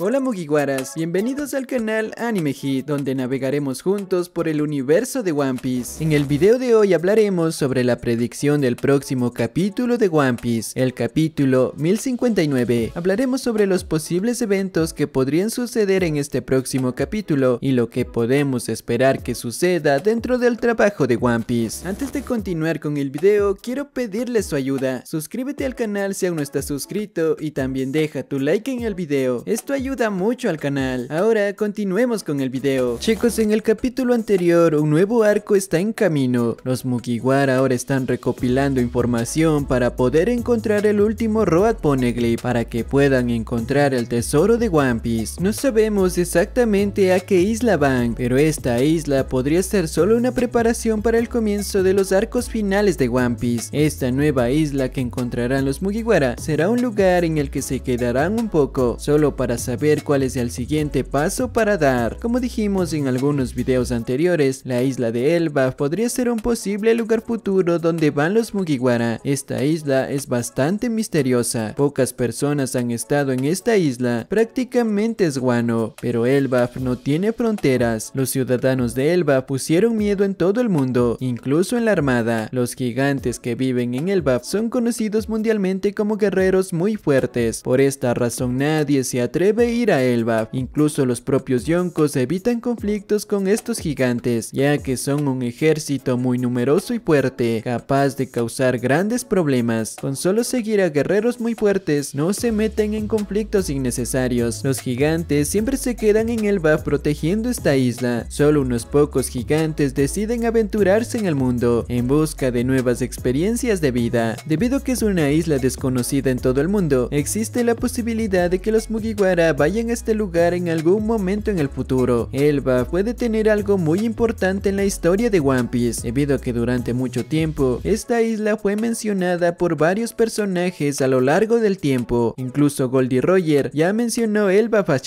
Hola Mugiwaras, bienvenidos al canal Anime Hit, donde navegaremos juntos por el universo de One Piece. En el video de hoy hablaremos sobre la predicción del próximo capítulo de One Piece, el capítulo 1059. Hablaremos sobre los posibles eventos que podrían suceder en este próximo capítulo y lo que podemos esperar que suceda dentro del trabajo de One Piece. Antes de continuar con el video, quiero pedirles su ayuda. Suscríbete al canal si aún no estás suscrito y también deja tu like en el video. Esto ayuda mucho al canal. Ahora continuemos con el video. Chicos, en el capítulo anterior un nuevo arco está en camino. Los Mugiwara ahora están recopilando información para poder encontrar el último Road ponegly para que puedan encontrar el tesoro de One Piece. No sabemos exactamente a qué isla van, pero esta isla podría ser solo una preparación para el comienzo de los arcos finales de One Piece. Esta nueva isla que encontrarán los Mugiwara será un lugar en el que se quedarán un poco, solo para saber ver cuál es el siguiente paso para dar. Como dijimos en algunos videos anteriores, la isla de Elba podría ser un posible lugar futuro donde van los Mugiwara. Esta isla es bastante misteriosa, pocas personas han estado en esta isla, prácticamente es guano, pero Elba no tiene fronteras. Los ciudadanos de Elba pusieron miedo en todo el mundo, incluso en la armada. Los gigantes que viven en Elba son conocidos mundialmente como guerreros muy fuertes. Por esta razón nadie se atreve ir a Elba. Incluso los propios Yonkos evitan conflictos con estos gigantes, ya que son un ejército muy numeroso y fuerte, capaz de causar grandes problemas. Con solo seguir a guerreros muy fuertes, no se meten en conflictos innecesarios. Los gigantes siempre se quedan en Elba protegiendo esta isla. Solo unos pocos gigantes deciden aventurarse en el mundo, en busca de nuevas experiencias de vida. Debido a que es una isla desconocida en todo el mundo, existe la posibilidad de que los Mugiwara vayan a este lugar en algún momento en el futuro. Elba puede tener algo muy importante en la historia de One Piece, debido a que durante mucho tiempo, esta isla fue mencionada por varios personajes a lo largo del tiempo. Incluso Goldie Roger ya mencionó Elba a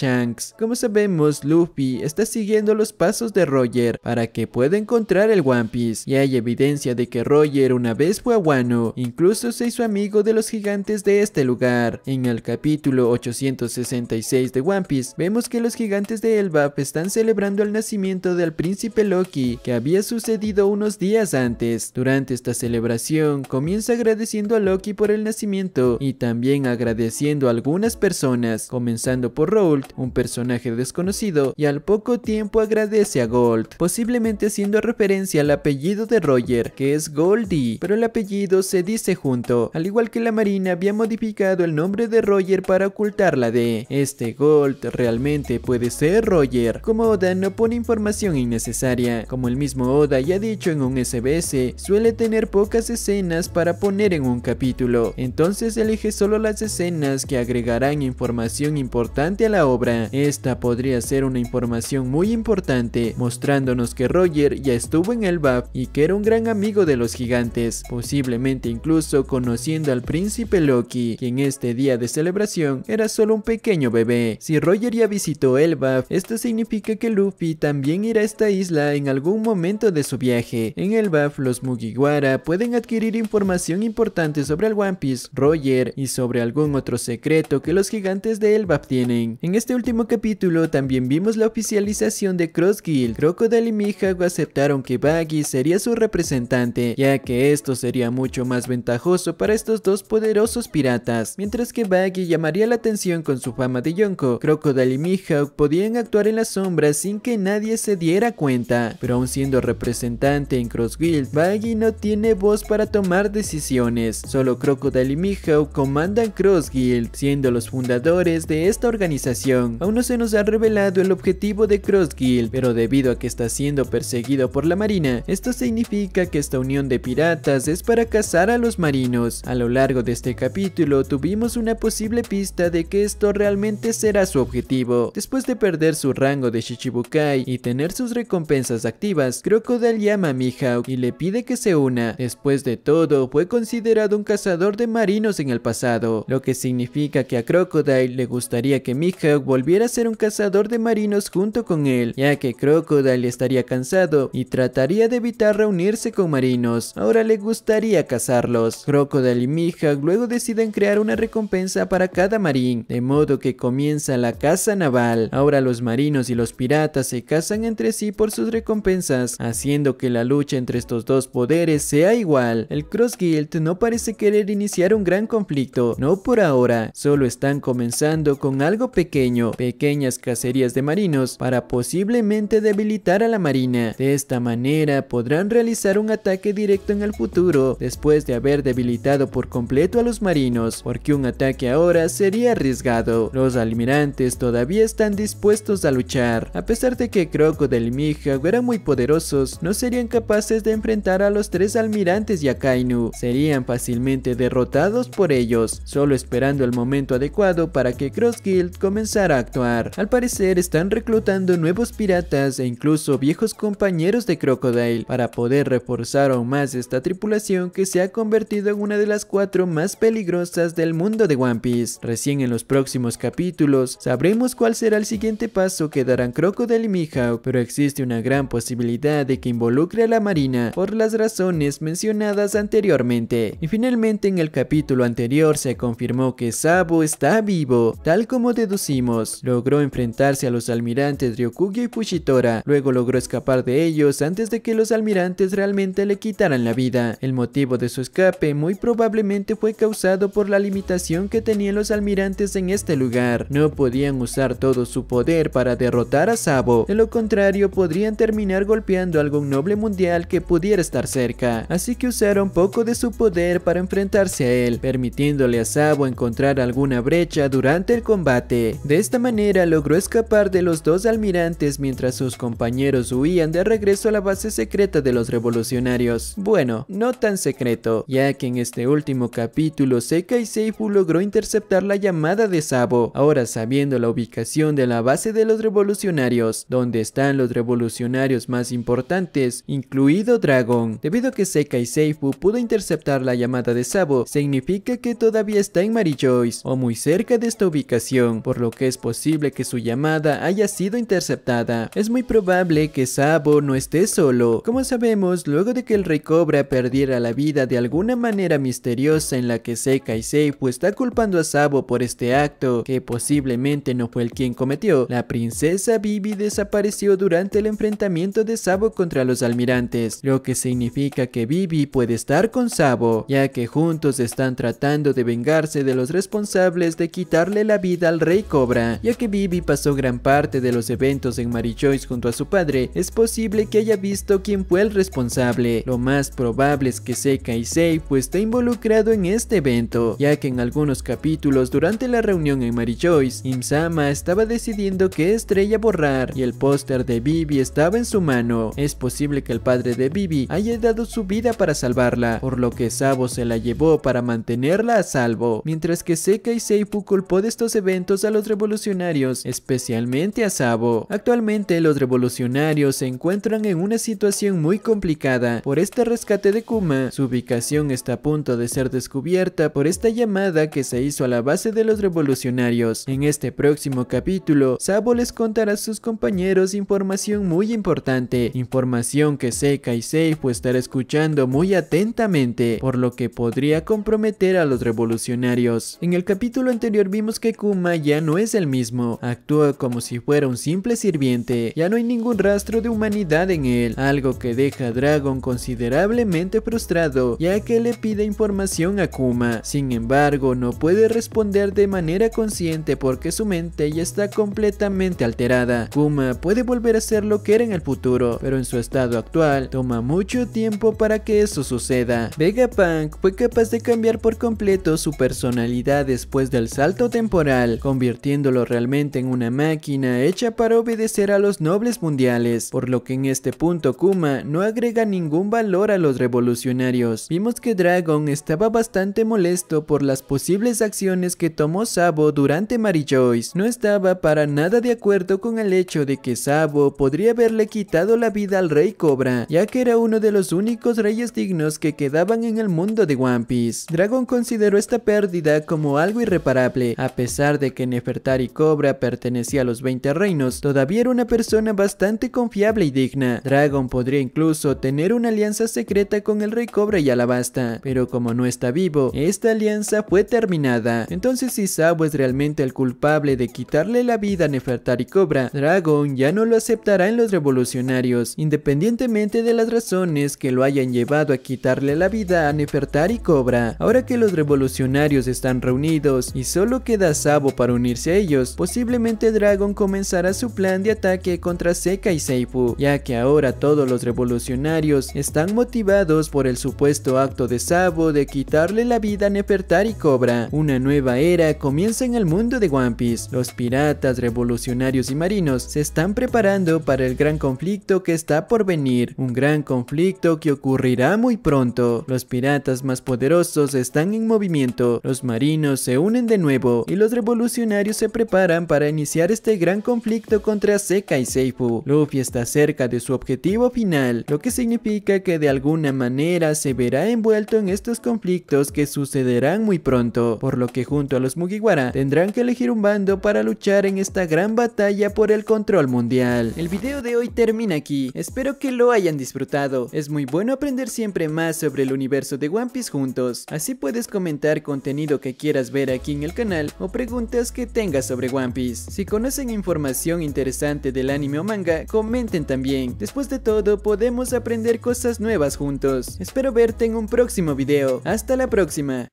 Como sabemos, Luffy está siguiendo los pasos de Roger para que pueda encontrar el One Piece, y hay evidencia de que Roger una vez fue a Wano, incluso se hizo amigo de los gigantes de este lugar. En el capítulo 866 de One Piece, vemos que los gigantes de Elbaf están celebrando el nacimiento del príncipe Loki, que había sucedido unos días antes. Durante esta celebración, comienza agradeciendo a Loki por el nacimiento y también agradeciendo a algunas personas, comenzando por Rolt, un personaje desconocido, y al poco tiempo agradece a Gold, posiblemente haciendo referencia al apellido de Roger, que es Goldie, pero el apellido se dice junto, al igual que la marina había modificado el nombre de Roger para ocultar la de. Este Gold realmente puede ser Roger, como Oda no pone información innecesaria. Como el mismo Oda ya ha dicho en un SBS, suele tener pocas escenas para poner en un capítulo, entonces elige solo las escenas que agregarán información importante a la obra. Esta podría ser una información muy importante, mostrándonos que Roger ya estuvo en el BAF y que era un gran amigo de los gigantes, posiblemente incluso conociendo al príncipe Loki, quien este día de celebración era solo un pequeño bebé. Si Roger ya visitó Elbaf, esto significa que Luffy también irá a esta isla en algún momento de su viaje. En Elbaf, los Mugiwara pueden adquirir información importante sobre el One Piece, Roger y sobre algún otro secreto que los gigantes de Elbaf tienen. En este último capítulo también vimos la oficialización de Cross Guild. Crocodile y Mihawk aceptaron que Baggy sería su representante, ya que esto sería mucho más ventajoso para estos dos poderosos piratas, mientras que Baggy llamaría la atención con su fama de Yonko, Crocodile y Mihawk podían actuar en la sombra sin que nadie se diera cuenta, pero aún siendo representante en Cross Guild, Baggy no tiene voz para tomar decisiones, solo Crocodile y Mihawk comandan Cross Guild, siendo los fundadores de esta organización. Aún no se nos ha revelado el objetivo de Cross Guild, pero debido a que está siendo perseguido por la marina, esto significa que esta unión de piratas es para cazar a los marinos. A lo largo de este capítulo tuvimos una posible pista de que esto realmente será su objetivo. Después de perder su rango de Shichibukai y tener sus recompensas activas, Crocodile llama a Mihawk y le pide que se una. Después de todo, fue considerado un cazador de marinos en el pasado, lo que significa que a Crocodile le gustaría que Mihawk volviera a ser un cazador de marinos junto con él, ya que Crocodile estaría cansado y trataría de evitar reunirse con marinos. Ahora le gustaría cazarlos. Crocodile y Mihawk luego deciden crear una recompensa para cada marín, de modo que con comienza la caza naval. Ahora los marinos y los piratas se casan entre sí por sus recompensas, haciendo que la lucha entre estos dos poderes sea igual. El Cross Guild no parece querer iniciar un gran conflicto, no por ahora, solo están comenzando con algo pequeño, pequeñas cacerías de marinos para posiblemente debilitar a la marina. De esta manera podrán realizar un ataque directo en el futuro, después de haber debilitado por completo a los marinos, porque un ataque ahora sería arriesgado. Los almirantes todavía están dispuestos a luchar. A pesar de que Crocodile y Mihawk eran muy poderosos, no serían capaces de enfrentar a los tres almirantes y a Kainu. Serían fácilmente derrotados por ellos, solo esperando el momento adecuado para que Cross Guild comenzara a actuar. Al parecer están reclutando nuevos piratas e incluso viejos compañeros de Crocodile para poder reforzar aún más esta tripulación que se ha convertido en una de las cuatro más peligrosas del mundo de One Piece. Recién en los próximos capítulos sabremos cuál será el siguiente paso que darán Croco y Mihawk, pero existe una gran posibilidad de que involucre a la marina por las razones mencionadas anteriormente. Y finalmente en el capítulo anterior se confirmó que Sabo está vivo, tal como deducimos. Logró enfrentarse a los almirantes Ryokugyo y Fushitora... luego logró escapar de ellos antes de que los almirantes realmente le quitaran la vida. El motivo de su escape muy probablemente fue causado por la limitación que tenían los almirantes en este lugar no podían usar todo su poder para derrotar a Sabo, de lo contrario podrían terminar golpeando a algún noble mundial que pudiera estar cerca, así que usaron poco de su poder para enfrentarse a él, permitiéndole a Sabo encontrar alguna brecha durante el combate. De esta manera logró escapar de los dos almirantes mientras sus compañeros huían de regreso a la base secreta de los revolucionarios. Bueno, no tan secreto, ya que en este último capítulo seca y Seifu logró interceptar la llamada de Sabo, ahora sabiendo la ubicación de la base de los revolucionarios, donde están los revolucionarios más importantes, incluido Dragon. Debido a que Seika y Seifu pudo interceptar la llamada de Sabo, significa que todavía está en Joyce, o muy cerca de esta ubicación, por lo que es posible que su llamada haya sido interceptada. Es muy probable que Sabo no esté solo. Como sabemos, luego de que el Rey Cobra perdiera la vida de alguna manera misteriosa en la que Seika y Seifu está culpando a Sabo por este acto, que posiblemente Posiblemente no fue el quien cometió. La princesa Bibi desapareció durante el enfrentamiento de Sabo contra los almirantes, lo que significa que Bibi puede estar con Sabo, ya que juntos están tratando de vengarse de los responsables de quitarle la vida al rey Cobra. Ya que Bibi pasó gran parte de los eventos en Mary junto a su padre, es posible que haya visto quién fue el responsable. Lo más probable es que Seika Sei pues esté involucrado en este evento, ya que en algunos capítulos durante la reunión en Mary Imsama estaba decidiendo qué estrella borrar y el póster de Bibi estaba en su mano. Es posible que el padre de Bibi haya dado su vida para salvarla, por lo que Sabo se la llevó para mantenerla a salvo, mientras que Seika y Seifu culpó de estos eventos a los revolucionarios, especialmente a Sabo. Actualmente los revolucionarios se encuentran en una situación muy complicada por este rescate de Kuma. Su ubicación está a punto de ser descubierta por esta llamada que se hizo a la base de los revolucionarios en este próximo capítulo, Sabo les contará a sus compañeros información muy importante, información que seca y Seifu estar escuchando muy atentamente, por lo que podría comprometer a los revolucionarios. En el capítulo anterior vimos que Kuma ya no es el mismo, actúa como si fuera un simple sirviente, ya no hay ningún rastro de humanidad en él, algo que deja a Dragon considerablemente frustrado, ya que le pide información a Kuma, sin embargo no puede responder de manera consciente porque su mente ya está completamente alterada. Kuma puede volver a ser lo que era en el futuro, pero en su estado actual toma mucho tiempo para que eso suceda. Vegapunk fue capaz de cambiar por completo su personalidad después del salto temporal, convirtiéndolo realmente en una máquina hecha para obedecer a los nobles mundiales, por lo que en este punto Kuma no agrega ningún valor a los revolucionarios. Vimos que Dragon estaba bastante molesto por las posibles acciones que tomó Sabo durante Mary Joyce no estaba para nada de acuerdo con el hecho de que Sabo podría haberle quitado la vida al rey Cobra, ya que era uno de los únicos reyes dignos que quedaban en el mundo de One Piece. Dragon consideró esta pérdida como algo irreparable, a pesar de que Nefertari Cobra pertenecía a los 20 reinos, todavía era una persona bastante confiable y digna. Dragon podría incluso tener una alianza secreta con el rey Cobra y Alabasta, pero como no está vivo, esta alianza fue terminada. Entonces si Sabo es realmente el culpable de quitarle la vida a Nefertari Cobra, Dragon ya no lo aceptará en los revolucionarios, independientemente de las razones que lo hayan llevado a quitarle la vida a Nefertari Cobra. Ahora que los revolucionarios están reunidos y solo queda Sabo para unirse a ellos, posiblemente Dragon comenzará su plan de ataque contra Seca y Seifu, ya que ahora todos los revolucionarios están motivados por el supuesto acto de Sabo de quitarle la vida a Nefertari Cobra. Una nueva era comienza en el mundo de One Piece, los piratas, revolucionarios y marinos se están preparando para el gran conflicto que está por venir, un gran conflicto que ocurrirá muy pronto. Los piratas más poderosos están en movimiento, los marinos se unen de nuevo y los revolucionarios se preparan para iniciar este gran conflicto contra Seika y Seifu. Luffy está cerca de su objetivo final, lo que significa que de alguna manera se verá envuelto en estos conflictos que sucederán muy pronto, por lo que junto a los Mugiwara tendrán que elegir un bando para luchar en esta gran batalla por el control mundial. El video de hoy termina aquí, espero que lo hayan disfrutado. Es muy bueno aprender siempre más sobre el universo de One Piece juntos, así puedes comentar contenido que quieras ver aquí en el canal o preguntas que tengas sobre One Piece. Si conocen información interesante del anime o manga, comenten también. Después de todo, podemos aprender cosas nuevas juntos. Espero verte en un próximo video. Hasta la próxima.